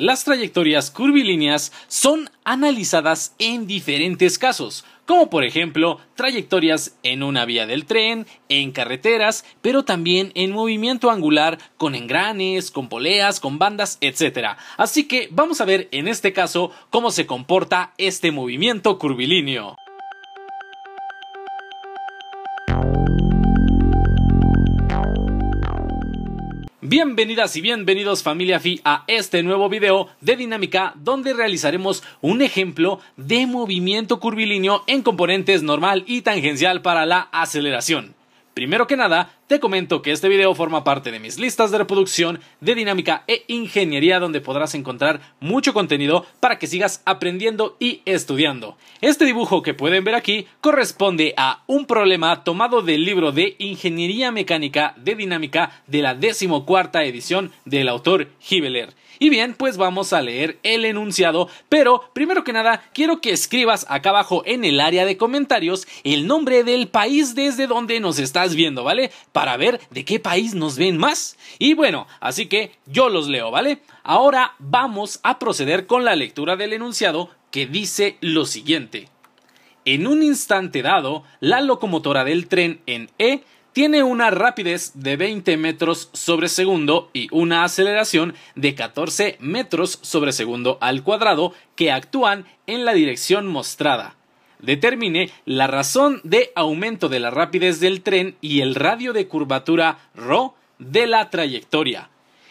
Las trayectorias curvilíneas son analizadas en diferentes casos, como por ejemplo trayectorias en una vía del tren, en carreteras, pero también en movimiento angular con engranes, con poleas, con bandas, etc. Así que vamos a ver en este caso cómo se comporta este movimiento curvilíneo. Bienvenidas y bienvenidos familia FI a este nuevo video de dinámica donde realizaremos un ejemplo de movimiento curvilíneo en componentes normal y tangencial para la aceleración. Primero que nada, te comento que este video forma parte de mis listas de reproducción de dinámica e ingeniería donde podrás encontrar mucho contenido para que sigas aprendiendo y estudiando. Este dibujo que pueden ver aquí corresponde a un problema tomado del libro de Ingeniería Mecánica de Dinámica de la decimocuarta edición del autor Hibeler. Y bien, pues vamos a leer el enunciado, pero primero que nada quiero que escribas acá abajo en el área de comentarios el nombre del país desde donde nos estás viendo, ¿vale? Para ver de qué país nos ven más. Y bueno, así que yo los leo, ¿vale? Ahora vamos a proceder con la lectura del enunciado que dice lo siguiente. En un instante dado, la locomotora del tren en E tiene una rapidez de 20 metros sobre segundo y una aceleración de 14 metros sobre segundo al cuadrado que actúan en la dirección mostrada. Determine la razón de aumento de la rapidez del tren y el radio de curvatura ρ de la trayectoria.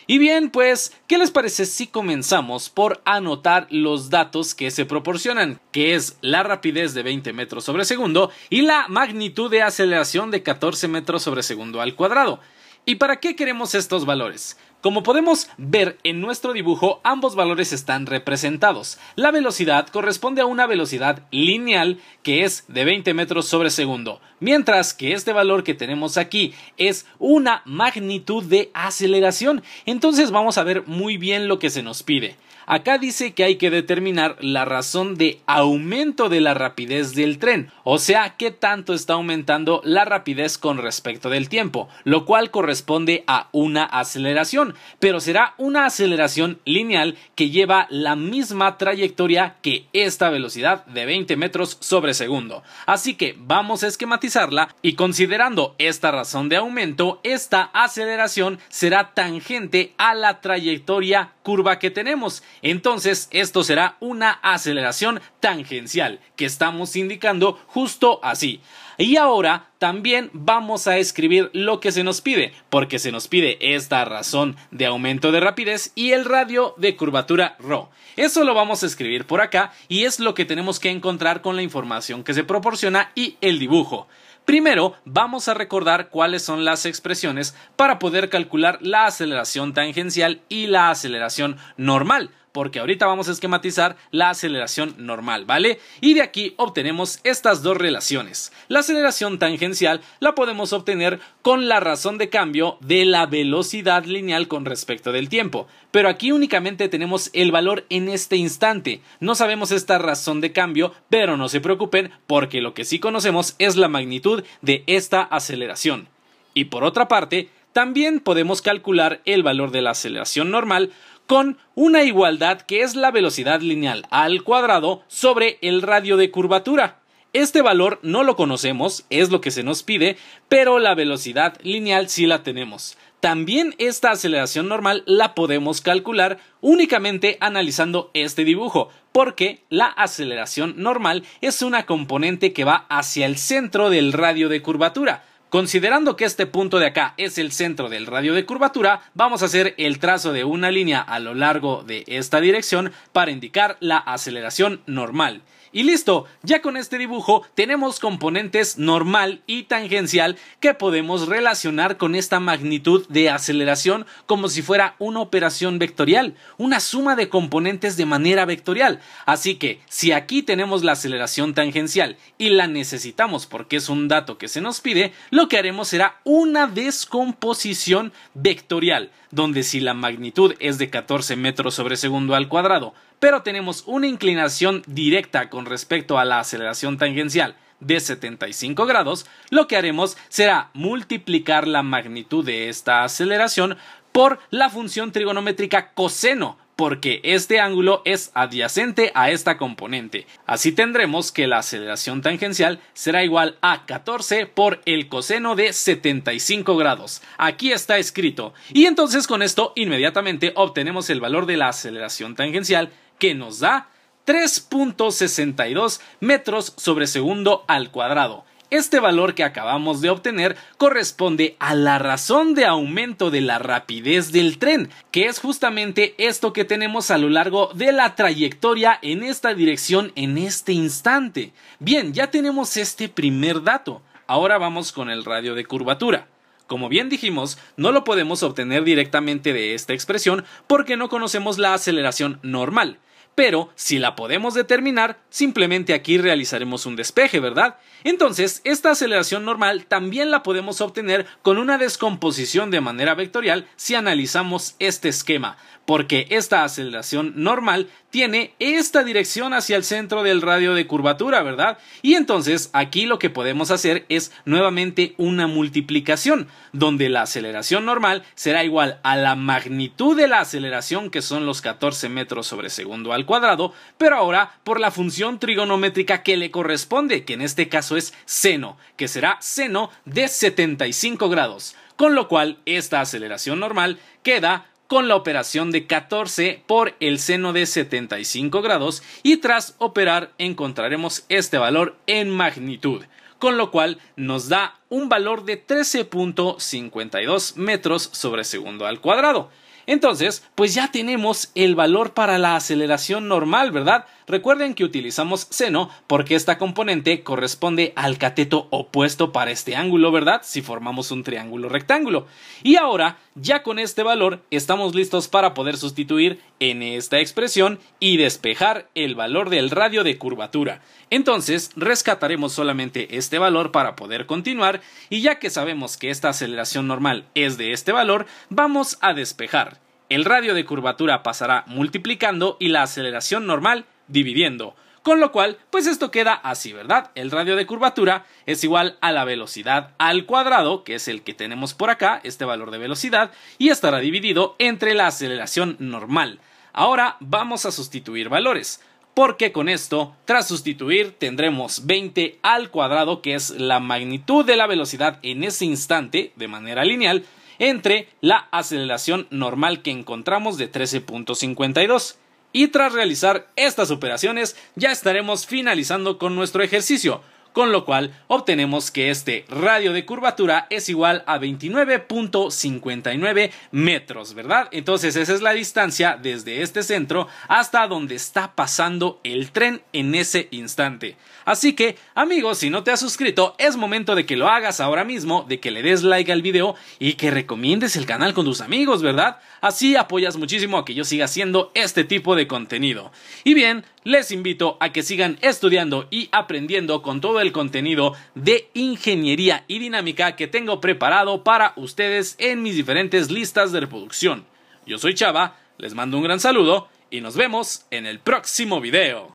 Y bien, pues, ¿qué les parece si comenzamos por anotar los datos que se proporcionan, que es la rapidez de 20 metros sobre segundo y la magnitud de aceleración de 14 metros sobre segundo al cuadrado? ¿Y para qué queremos estos valores? Como podemos ver en nuestro dibujo, ambos valores están representados. La velocidad corresponde a una velocidad lineal que es de 20 metros sobre segundo, mientras que este valor que tenemos aquí es una magnitud de aceleración. Entonces vamos a ver muy bien lo que se nos pide. Acá dice que hay que determinar la razón de aumento de la rapidez del tren, o sea, qué tanto está aumentando la rapidez con respecto del tiempo, lo cual corresponde a una aceleración, pero será una aceleración lineal que lleva la misma trayectoria que esta velocidad de 20 metros sobre segundo. Así que vamos a esquematizarla y considerando esta razón de aumento, esta aceleración será tangente a la trayectoria curva que tenemos entonces esto será una aceleración tangencial que estamos indicando justo así. Y ahora también vamos a escribir lo que se nos pide, porque se nos pide esta razón de aumento de rapidez y el radio de curvatura ρ. Eso lo vamos a escribir por acá y es lo que tenemos que encontrar con la información que se proporciona y el dibujo. Primero, vamos a recordar cuáles son las expresiones para poder calcular la aceleración tangencial y la aceleración normal porque ahorita vamos a esquematizar la aceleración normal, ¿vale? Y de aquí obtenemos estas dos relaciones. La aceleración tangencial la podemos obtener con la razón de cambio de la velocidad lineal con respecto del tiempo, pero aquí únicamente tenemos el valor en este instante. No sabemos esta razón de cambio, pero no se preocupen porque lo que sí conocemos es la magnitud de esta aceleración. Y por otra parte, también podemos calcular el valor de la aceleración normal con una igualdad que es la velocidad lineal al cuadrado sobre el radio de curvatura. Este valor no lo conocemos, es lo que se nos pide, pero la velocidad lineal sí la tenemos. También esta aceleración normal la podemos calcular únicamente analizando este dibujo, porque la aceleración normal es una componente que va hacia el centro del radio de curvatura, Considerando que este punto de acá es el centro del radio de curvatura, vamos a hacer el trazo de una línea a lo largo de esta dirección para indicar la aceleración normal. Y listo, ya con este dibujo tenemos componentes normal y tangencial que podemos relacionar con esta magnitud de aceleración como si fuera una operación vectorial, una suma de componentes de manera vectorial. Así que si aquí tenemos la aceleración tangencial y la necesitamos porque es un dato que se nos pide, lo que haremos será una descomposición vectorial, donde si la magnitud es de 14 metros sobre segundo al cuadrado, pero tenemos una inclinación directa con respecto a la aceleración tangencial de 75 grados, lo que haremos será multiplicar la magnitud de esta aceleración por la función trigonométrica coseno porque este ángulo es adyacente a esta componente. Así tendremos que la aceleración tangencial será igual a 14 por el coseno de 75 grados. Aquí está escrito. Y entonces con esto inmediatamente obtenemos el valor de la aceleración tangencial que nos da 3.62 metros sobre segundo al cuadrado. Este valor que acabamos de obtener corresponde a la razón de aumento de la rapidez del tren, que es justamente esto que tenemos a lo largo de la trayectoria en esta dirección en este instante. Bien, ya tenemos este primer dato. Ahora vamos con el radio de curvatura. Como bien dijimos, no lo podemos obtener directamente de esta expresión porque no conocemos la aceleración normal pero si la podemos determinar, simplemente aquí realizaremos un despeje, ¿verdad? Entonces, esta aceleración normal también la podemos obtener con una descomposición de manera vectorial si analizamos este esquema, porque esta aceleración normal tiene esta dirección hacia el centro del radio de curvatura, ¿verdad? Y entonces aquí lo que podemos hacer es nuevamente una multiplicación, donde la aceleración normal será igual a la magnitud de la aceleración, que son los 14 metros sobre segundo al cuadrado, pero ahora por la función trigonométrica que le corresponde, que en este caso es seno, que será seno de 75 grados, con lo cual esta aceleración normal queda con la operación de 14 por el seno de 75 grados y tras operar encontraremos este valor en magnitud, con lo cual nos da un valor de 13.52 metros sobre segundo al cuadrado. Entonces, pues ya tenemos el valor para la aceleración normal, ¿verdad? Recuerden que utilizamos seno porque esta componente corresponde al cateto opuesto para este ángulo, ¿verdad? Si formamos un triángulo rectángulo. Y ahora, ya con este valor, estamos listos para poder sustituir en esta expresión y despejar el valor del radio de curvatura. Entonces, rescataremos solamente este valor para poder continuar y ya que sabemos que esta aceleración normal es de este valor, vamos a despejar el radio de curvatura pasará multiplicando y la aceleración normal dividiendo. Con lo cual, pues esto queda así, ¿verdad? El radio de curvatura es igual a la velocidad al cuadrado, que es el que tenemos por acá, este valor de velocidad, y estará dividido entre la aceleración normal. Ahora vamos a sustituir valores, porque con esto, tras sustituir, tendremos 20 al cuadrado, que es la magnitud de la velocidad en ese instante, de manera lineal, entre la aceleración normal que encontramos de 13.52. Y tras realizar estas operaciones ya estaremos finalizando con nuestro ejercicio con lo cual obtenemos que este radio de curvatura es igual a 29.59 metros, ¿verdad? Entonces esa es la distancia desde este centro hasta donde está pasando el tren en ese instante. Así que, amigos, si no te has suscrito, es momento de que lo hagas ahora mismo, de que le des like al video y que recomiendes el canal con tus amigos, ¿verdad? Así apoyas muchísimo a que yo siga haciendo este tipo de contenido. Y bien, les invito a que sigan estudiando y aprendiendo con todo el contenido de ingeniería y dinámica que tengo preparado para ustedes en mis diferentes listas de reproducción. Yo soy Chava, les mando un gran saludo y nos vemos en el próximo video.